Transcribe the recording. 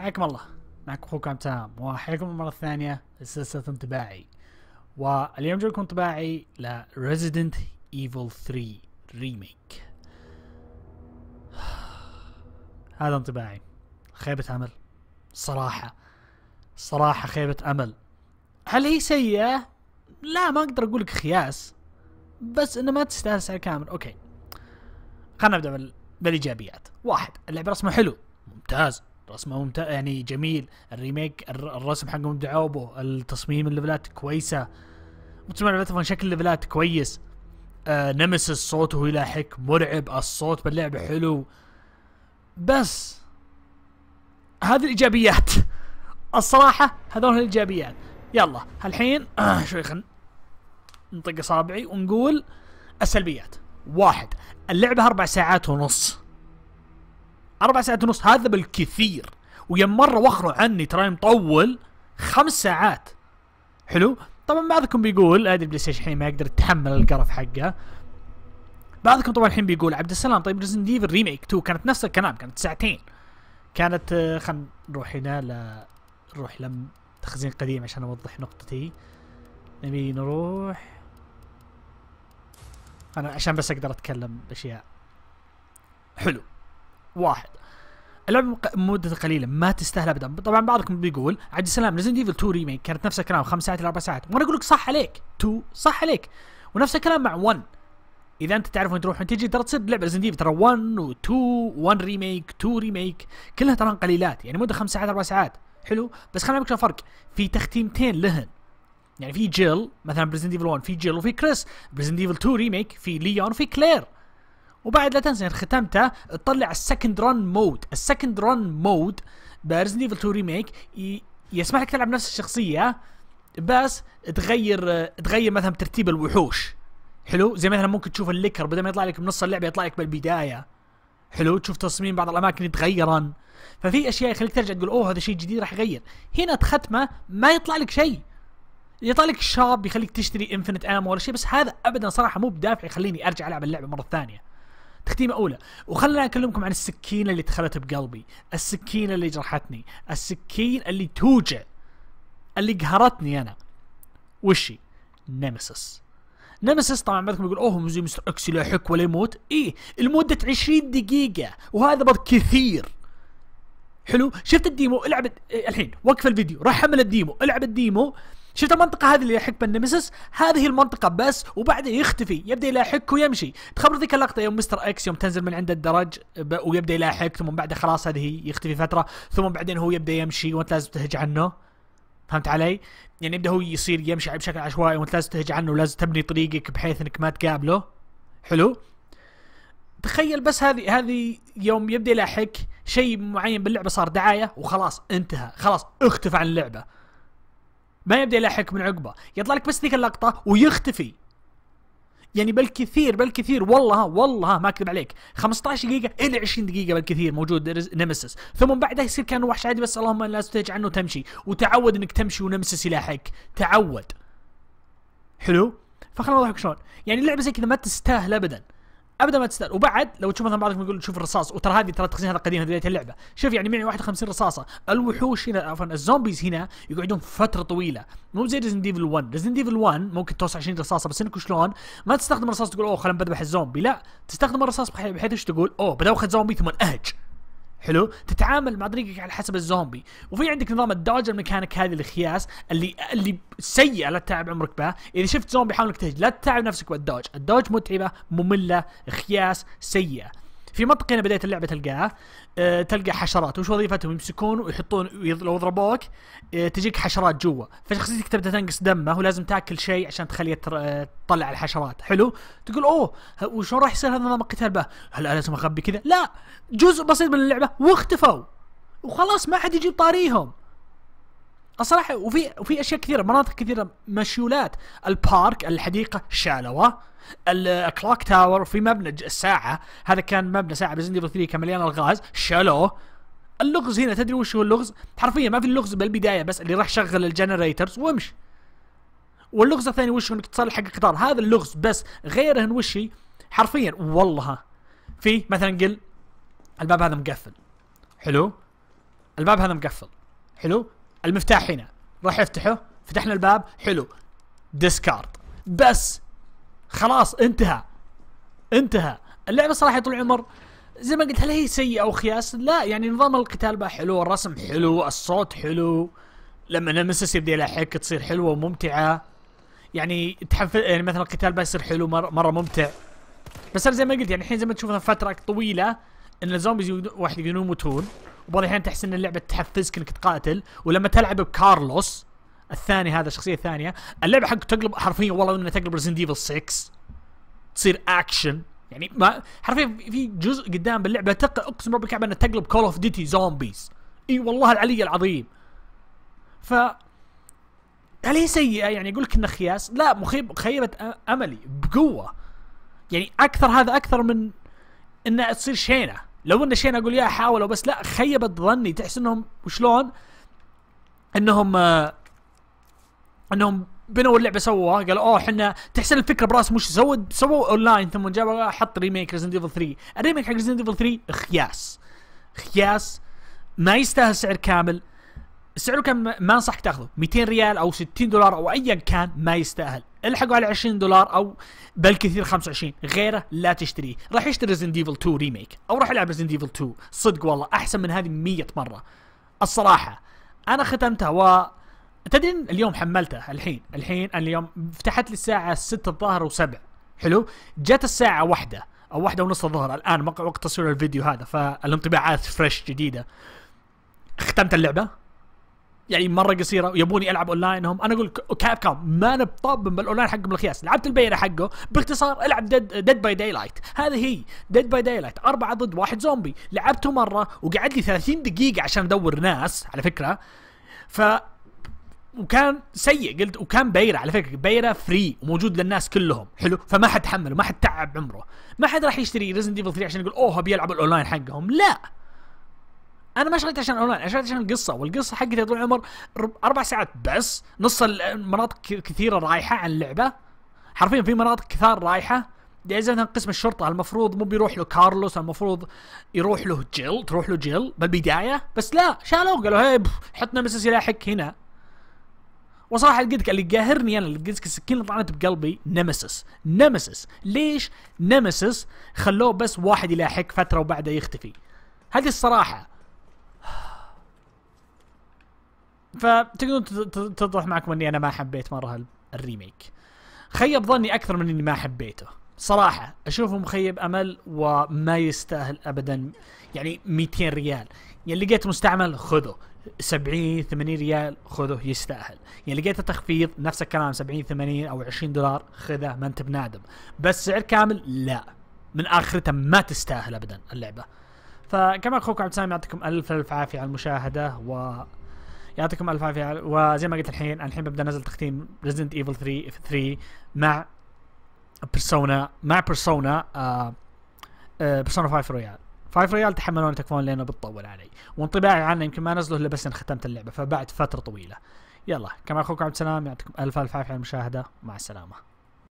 حياكم الله معكم اخوكم تام وحياكم المره الثانيه سلسله انطباعي واليوم جايكم انطباعي ل Resident Evil 3 ريميك هذا انطباعي خيبة امل صراحة صراحة خيبة امل هل هي سيئة؟ لا ما اقدر اقول لك خياس بس انه ما تستاهل سعر كامل اوكي خلينا نبدا بالايجابيات واحد اللعب رسمه حلو ممتاز رسمه ممتاز يعني جميل الريميك الرسم حقه مدعوبه التصميم الليفلات كويسه متصمم على شكل الليفلات كويس آه نمسس صوته يلاحق مرعب الصوت باللعبه حلو بس هذه الايجابيات الصراحه هذول الايجابيات يلا الحين آه شوي خل نطق اصابعي ونقول السلبيات واحد اللعبه اربع ساعات ونص اربع ساعات ونص هذا بالكثير ويا مره وخروا عني ترى مطول خمس ساعات حلو طبعا بعضكم بيقول ادري بلاي ستيشن الحين ما يقدر يتحمل القرف حقه بعضكم طبعا الحين بيقول عبد السلام طيب ريزن ديفل ريميك 2 كانت نفس الكلام كانت ساعتين كانت آه، خلينا نروح هنا ل نروح لم تخزين قديم عشان اوضح نقطتي نبي نروح انا عشان بس اقدر اتكلم باشياء حلو واحد اللعبه مدة قليله ما تستاهل ابدا طبعا بعضكم بيقول عبد السلام ريزنت ايفل 2 ريميك كانت نفس الكلام خمس ساعات الى اربع ساعات وانا اقول لك صح عليك 2 صح عليك ونفس الكلام مع 1 اذا انت تعرف وين تروح وين تجي ترى تصير لعبه ريزنت ايفل ترى 1 و2 1 ريميك 2 ريميك كلها ترى قليلات يعني مده خمس ساعات اربع ساعات حلو بس خلينا نعرف الفرق في تختيمتين لهن يعني في جيل مثلا بريزنت ايفل 1 في جيل وفي كريس بريزنت ايفل 2 ريميك في ليون وفي كلير وبعد لا تنسى ان ختمته تطلع السكند ران مود السكند ران مود بريزن ايفل 2 ريميك يسمح لك تلعب نفس الشخصيه بس تغير تغير مثلا ترتيب الوحوش حلو زي مثلا ممكن تشوف الليكر بدل ما يطلع لك بنص اللعبه يطلع لك بالبدايه حلو تشوف تصميم بعض الاماكن يتغيرن ففي اشياء يخليك ترجع تقول اوه هذا شيء جديد راح يغير هنا تختمه ما يطلع لك شيء يطلع لك شاب يخليك تشتري انفنت امو ولا شيء بس هذا ابدا صراحه مو بدافع يخليني ارجع العب اللعبه مره ثانيه تختيمه اولى وخلنا اكلمكم عن السكينه اللي دخلت بقلبي السكينه اللي جرحتني السكين اللي توجع اللي قهرتني انا وشي نيمسيس نيمسيس طبعا بعضكم يقول اوه زي مستر اكس يلاحق ولا يموت ايه لمده 20 دقيقه وهذا بعض كثير حلو شفت الديمو العب الحين وقف الفيديو روح حمل الديمو العب الديمو شفت المنطقه هذه اللي يحك بالنمسس؟ هذه المنطقه بس وبعدها يختفي يبدا يلاحقك ويمشي تخبر ذيك اللقطه يوم مستر اكس يوم تنزل من عند الدرج ويبدا يلاحقك ثم بعدها خلاص هذه يختفي فتره ثم بعدين هو يبدا يمشي وانت لازم تهج عنه فهمت علي؟ يعني يبدا هو يصير يمشي بشكل عشوائي وانت لازم تهج عنه ولازم تبني طريقك بحيث انك ما تقابله حلو؟ تخيل بس هذه هذه يوم يبدا يلاحق شيء معين باللعبه صار دعايه وخلاص انتهى خلاص اختفى عن اللعبه ما يبدا يلحق من عقبه يطلع لك بس ذيك اللقطه ويختفي يعني بالكثير بالكثير والله والله ما اكذب عليك 15 دقيقة إلى 20 دقيقة بالكثير موجود نمسس ثم بعدها يصير كان وحش عادي بس اللهم لا تستهج عنه وتمشي وتعود انك تمشي ونمسس يلاحقك تعود حلو فخلنا نضحك شلون يعني اللعبة زي كذا ما تستاهل ابدا ابدا ما تستاهل وبعد لو تشوف مثلا بعضكم يقول شوف الرصاص وترى هذه ترى تخزين هذا قديم هذه بدايه اللعبه شوف يعني معي 51 رصاصه الوحوش هنا عفوا الزومبيز هنا يقعدون فتره طويله مو زي ريزن ديفل 1 ريزن ديفل 1 ممكن توصل 20 رصاصه بس انك شلون ما تستخدم الرصاص تقول اوه خلينا بذبح الزومبي لا تستخدم الرصاص بحيث ايش تقول اوه اخذ زومبي ثم اهج حلو تتعامل مع طريقك على حسب الزومبي وفي عندك نظام الدوج الميكانيك هذه الخياس اللي اللي سيئه لا تتعب عمرك بها اذا شفت زومبي حاول انك تهج لا تتعب نفسك بالدوج الدوج متعبه ممله خياس سيئه في منطقه هنا بدايه اللعبه تلقاها أه تلقى حشرات وش وظيفتهم يمسكون ويحطون لو ضربوك أه تجيك حشرات جوا فشخصيتك تبدا تنقص دمه ولازم تاكل شيء عشان تخليه آه، تطلع الحشرات حلو تقول اوه وشلون راح يصير هذا نظام القتال به هل لازم اخبي كذا لا جزء بسيط من اللعبه واختفوا وخلاص ما حد يجيب طاريهم الصراحه وفي وفي اشياء كثيره مناطق كثيره مشيولات البارك الحديقه شالوه الكلوك تاور في مبنى الساعه هذا كان مبنى ساعه بريزنت 3 كان مليان الغاز شالوه اللغز هنا تدري وش هو اللغز؟ حرفيا ما في اللغز بالبدايه بس اللي راح شغل الجنريترز وامشي واللغز الثاني وش انك تصلح حق القطار هذا اللغز بس غيره هي حرفيا والله في مثلا قل الباب هذا مقفل حلو الباب هذا مقفل حلو المفتاح هنا راح يفتحه فتحنا الباب حلو ديسكارد بس خلاص انتهى انتهى اللعبه صراحه طول العمر زي ما قلت هل هي سيئه او خياس؟ لا يعني نظام القتال بقى حلو، الرسم حلو، الصوت حلو، لما نمسس يبدا يلحق تصير حلوه وممتعه. يعني تحفز يعني مثلا القتال بقى يصير حلو مره, مرة ممتع. بس انا زي ما قلت يعني الحين زي ما تشوف فتره طويله ان الزومبيز واحد يقولون يموتون وبعض الاحيان تحس ان اللعبه تحفزك انك تقاتل ولما تلعب بكارلوس الثاني هذا الشخصيه الثانيه اللعبه حق تقلب حرفيا والله انها تقلب ريزنت ايفل 6 تصير اكشن يعني ما حرفيا في جزء قدام باللعبه تق... اقسم بالله الكعبه انها تقلب كول اوف ديوتي زومبيز اي والله العلي العظيم ف هل هي سيئه يعني اقول لك انها خياس لا مخيب خيبت املي بقوه يعني اكثر هذا اكثر من انها تصير شينه لو انه شيء اقول يا حاولوا بس لا خيبت ظني تحس انهم وشلون انهم آه، انهم بنوا اللعبه سووها قالوا اوه احنا تحسن الفكره براس مش سووا سووا اونلاين ثم جابوا حط ريميك ريزنت ايفل 3 الريميك حق ريزنت ايفل 3 خياس خياس ما يستاهل سعر كامل سعره كان ما انصحك تاخذه 200 ريال او 60 دولار او ايا كان ما يستاهل الحقوا على 20 دولار او بالكثير 25 غيره لا تشتريه راح يشتري ريزن ديفل 2 ريميك او راح يلعب ريزن ديفل 2 صدق والله احسن من هذه 100 مره الصراحه انا ختمتها و تدري اليوم حملته الحين الحين اليوم فتحت لي الساعه 6 الظهر و7 حلو جت الساعه واحدة او واحدة ونص الظهر الان وقت تصوير الفيديو هذا فالانطباعات فريش جديده ختمت اللعبه يعني مره قصيره ويبوني العب اونلاين هم انا اقول كاب كاب ما انا بطابم بالاونلاين حقهم الخياس لعبت البيره حقه باختصار العب ديد, ديد باي داي لايت هذه هي ديد باي داي لايت أربعة ضد واحد زومبي لعبته مره وقعد لي 30 دقيقه عشان ادور ناس على فكره ف وكان سيء قلت وكان بيرة على فكره بيرة فري وموجود للناس كلهم حلو فما حد تحمله ما حد تعب عمره ما حد راح يشتري ريزن ديفل 3 عشان يقول اوه بيلعب الاونلاين حقهم لا انا ما شغلت عشان اونلاين انا شغلت عشان القصه والقصه حقتي طول العمر اربع ساعات بس نص المناطق كثيره رايحه عن اللعبه حرفيا في مناطق كثار رايحه يعني زي مثلا قسم الشرطه المفروض مو بيروح له كارلوس المفروض يروح له جيل تروح له جيل بالبدايه بس لا شالوه قالوا هي حطنا بس سلاحك هنا وصراحه قلت اللي قاهرني انا اللي قلت السكين اللي طعنت بقلبي نمسس نمسس ليش نمسس خلوه بس واحد يلاحق فتره وبعدها يختفي هذه الصراحه فتقدرون تتضح معكم اني انا ما حبيت مره الريميك خيب ظني اكثر من اني ما حبيته صراحه اشوفه مخيب امل وما يستاهل ابدا يعني 200 ريال يعني لقيت مستعمل خذه 70 80 ريال خذه يستاهل يعني لقيته تخفيض نفس الكلام 70 80 او 20 دولار خذه ما انت بنادم بس سعر كامل لا من اخرته ما تستاهل ابدا اللعبه فكما اخوكم عبد السلام يعطيكم الف الف عافيه على المشاهده و يعطيكم الف عافيه وزي ما قلت الحين الحين ببدا نزل تختيم ريزنت ايفل 3 3 مع بيرسونا مع بيرسونا بيرسونا 5 رويال 5 ريال تحملون تكفون لانه بتطول علي وانطباعي عنه يمكن ما نزله الا بس ان ختمت اللعبه فبعد فتره طويله يلا كما اخوكم عبد السلام يعطيكم الف الف عافيه على المشاهده مع السلامه